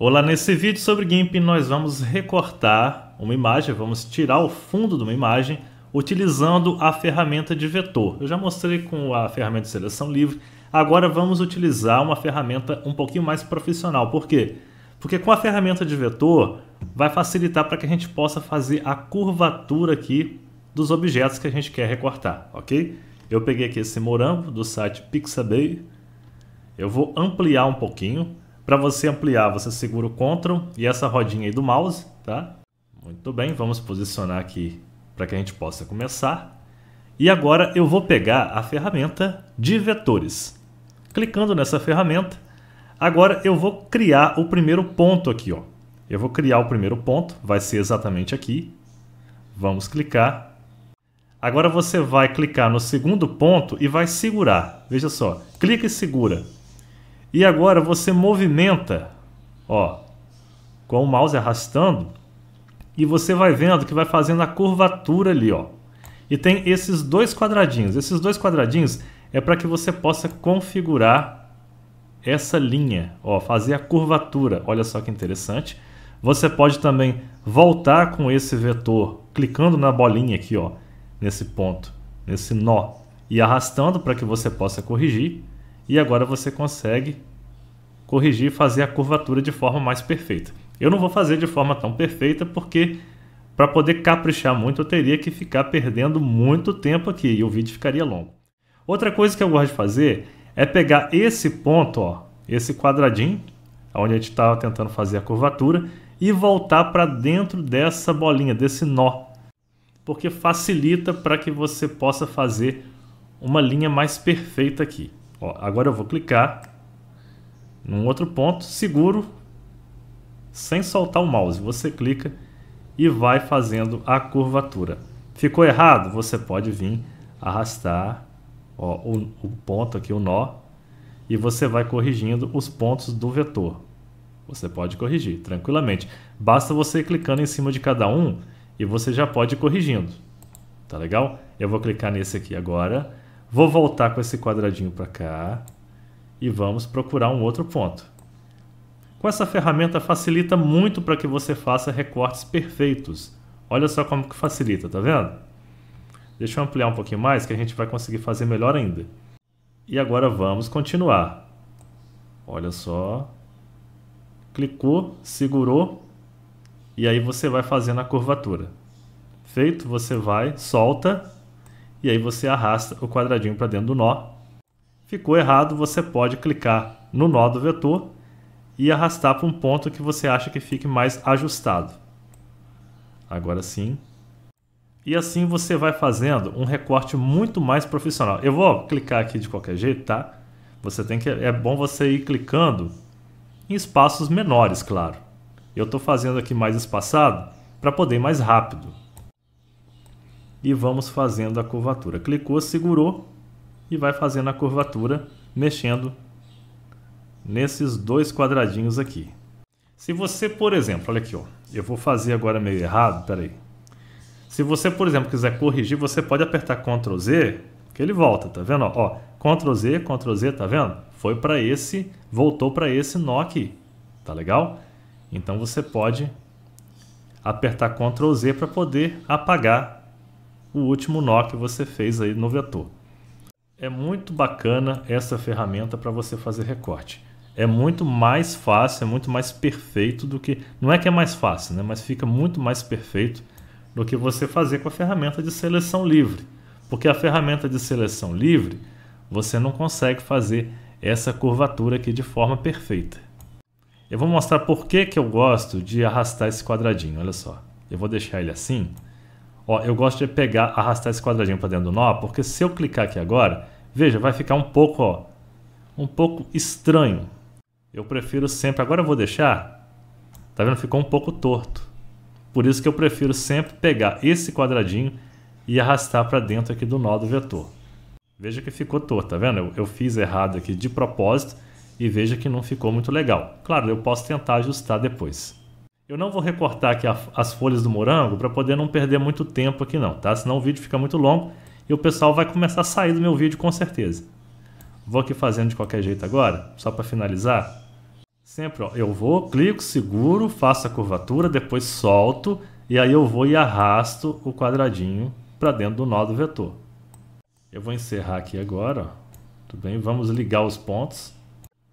Olá, nesse vídeo sobre GIMP nós vamos recortar uma imagem, vamos tirar o fundo de uma imagem utilizando a ferramenta de vetor. Eu já mostrei com a ferramenta de seleção livre, agora vamos utilizar uma ferramenta um pouquinho mais profissional. Por quê? Porque com a ferramenta de vetor vai facilitar para que a gente possa fazer a curvatura aqui dos objetos que a gente quer recortar, ok? Eu peguei aqui esse morango do site Pixabay, eu vou ampliar um pouquinho, para você ampliar, você segura o Ctrl e essa rodinha aí do mouse, tá? Muito bem, vamos posicionar aqui para que a gente possa começar. E agora eu vou pegar a ferramenta de vetores. Clicando nessa ferramenta, agora eu vou criar o primeiro ponto aqui, ó. Eu vou criar o primeiro ponto, vai ser exatamente aqui. Vamos clicar. Agora você vai clicar no segundo ponto e vai segurar. Veja só, clica e segura. E agora você movimenta, ó, com o mouse arrastando, e você vai vendo que vai fazendo a curvatura ali, ó. E tem esses dois quadradinhos. Esses dois quadradinhos é para que você possa configurar essa linha, ó, fazer a curvatura. Olha só que interessante. Você pode também voltar com esse vetor clicando na bolinha aqui, ó, nesse ponto, nesse nó e arrastando para que você possa corrigir e agora você consegue corrigir e fazer a curvatura de forma mais perfeita. Eu não vou fazer de forma tão perfeita porque para poder caprichar muito eu teria que ficar perdendo muito tempo aqui e o vídeo ficaria longo. Outra coisa que eu gosto de fazer é pegar esse ponto, ó, esse quadradinho, onde a gente estava tá tentando fazer a curvatura, e voltar para dentro dessa bolinha, desse nó, porque facilita para que você possa fazer uma linha mais perfeita aqui. Ó, agora eu vou clicar num outro ponto, seguro, sem soltar o mouse. Você clica e vai fazendo a curvatura. Ficou errado? Você pode vir arrastar ó, o, o ponto aqui, o nó, e você vai corrigindo os pontos do vetor. Você pode corrigir tranquilamente. Basta você clicando em cima de cada um e você já pode ir corrigindo. Tá legal? Eu vou clicar nesse aqui agora Vou voltar com esse quadradinho para cá e vamos procurar um outro ponto. Com essa ferramenta facilita muito para que você faça recortes perfeitos. Olha só como que facilita, tá vendo? Deixa eu ampliar um pouquinho mais que a gente vai conseguir fazer melhor ainda. E agora vamos continuar. Olha só. Clicou, segurou e aí você vai fazendo a curvatura. Feito, você vai, solta e aí você arrasta o quadradinho para dentro do nó. Ficou errado, você pode clicar no nó do vetor e arrastar para um ponto que você acha que fique mais ajustado. Agora sim. E assim você vai fazendo um recorte muito mais profissional. Eu vou clicar aqui de qualquer jeito, tá? Você tem que é bom você ir clicando em espaços menores, claro. Eu estou fazendo aqui mais espaçado para poder ir mais rápido e vamos fazendo a curvatura. Clicou, segurou e vai fazendo a curvatura mexendo nesses dois quadradinhos aqui. Se você, por exemplo, olha aqui, ó, eu vou fazer agora meio errado, peraí. Se você, por exemplo, quiser corrigir, você pode apertar Ctrl Z, que ele volta, tá vendo? Ó, Ctrl Z, Ctrl Z, tá vendo? Foi para esse, voltou para esse nó aqui, tá legal? Então você pode apertar Ctrl Z para poder apagar o último nó que você fez aí no vetor. É muito bacana essa ferramenta para você fazer recorte. É muito mais fácil, é muito mais perfeito do que. Não é que é mais fácil, né? mas fica muito mais perfeito do que você fazer com a ferramenta de seleção livre. Porque a ferramenta de seleção livre você não consegue fazer essa curvatura aqui de forma perfeita. Eu vou mostrar por que, que eu gosto de arrastar esse quadradinho, olha só. Eu vou deixar ele assim, Ó, eu gosto de pegar, arrastar esse quadradinho para dentro do nó, porque se eu clicar aqui agora, veja, vai ficar um pouco, ó, um pouco estranho. Eu prefiro sempre, agora eu vou deixar, tá vendo? Ficou um pouco torto. Por isso que eu prefiro sempre pegar esse quadradinho e arrastar para dentro aqui do nó do vetor. Veja que ficou torto, tá vendo? Eu, eu fiz errado aqui de propósito e veja que não ficou muito legal. Claro, eu posso tentar ajustar depois. Eu não vou recortar aqui as folhas do morango para poder não perder muito tempo aqui não, tá? Senão o vídeo fica muito longo e o pessoal vai começar a sair do meu vídeo com certeza. Vou aqui fazendo de qualquer jeito agora, só para finalizar. Sempre, ó, eu vou, clico, seguro, faço a curvatura, depois solto e aí eu vou e arrasto o quadradinho para dentro do nó do vetor. Eu vou encerrar aqui agora, ó. Tudo bem? Vamos ligar os pontos.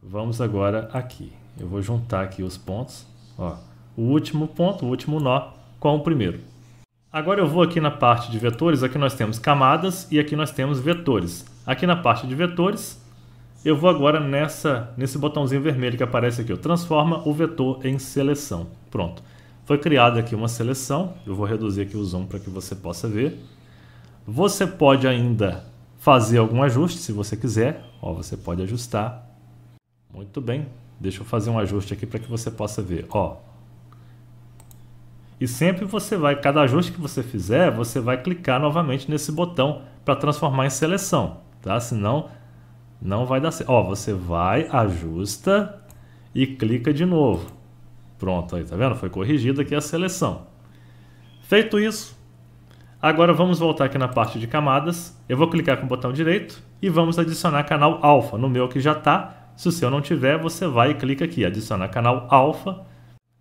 Vamos agora aqui. Eu vou juntar aqui os pontos, ó o último ponto, o último nó, com o primeiro. Agora eu vou aqui na parte de vetores, aqui nós temos camadas e aqui nós temos vetores. Aqui na parte de vetores, eu vou agora nessa, nesse botãozinho vermelho que aparece aqui, ó, transforma o vetor em seleção. Pronto. Foi criada aqui uma seleção, eu vou reduzir aqui o zoom para que você possa ver. Você pode ainda fazer algum ajuste se você quiser, ó, você pode ajustar. Muito bem, deixa eu fazer um ajuste aqui para que você possa ver. Ó, e sempre você vai, cada ajuste que você fizer, você vai clicar novamente nesse botão para transformar em seleção, tá? Senão não vai dar certo. Ó, você vai, ajusta e clica de novo. Pronto, aí tá vendo? Foi corrigida aqui a seleção. Feito isso, agora vamos voltar aqui na parte de camadas. Eu vou clicar com o botão direito e vamos adicionar canal alfa. No meu aqui já tá. Se o seu não tiver, você vai e clica aqui, adicionar canal alfa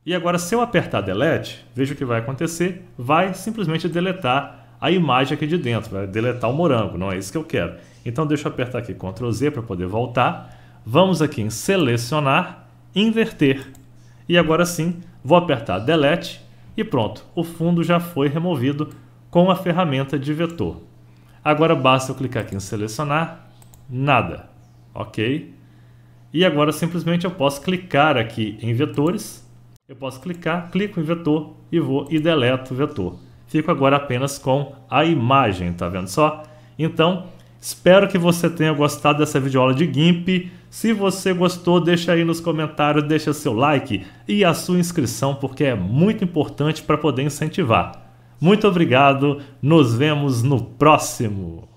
e agora, se eu apertar Delete, veja o que vai acontecer. Vai simplesmente deletar a imagem aqui de dentro, vai deletar o morango, não é isso que eu quero. Então, deixa eu apertar aqui Ctrl Z para poder voltar. Vamos aqui em Selecionar, Inverter. E agora sim, vou apertar Delete e pronto, o fundo já foi removido com a ferramenta de vetor. Agora basta eu clicar aqui em Selecionar, Nada, ok? E agora simplesmente eu posso clicar aqui em Vetores eu posso clicar, clico em vetor e vou e deleto o vetor. Fico agora apenas com a imagem, tá vendo só? Então, espero que você tenha gostado dessa videoaula de GIMP. Se você gostou, deixa aí nos comentários, deixa seu like e a sua inscrição, porque é muito importante para poder incentivar. Muito obrigado, nos vemos no próximo!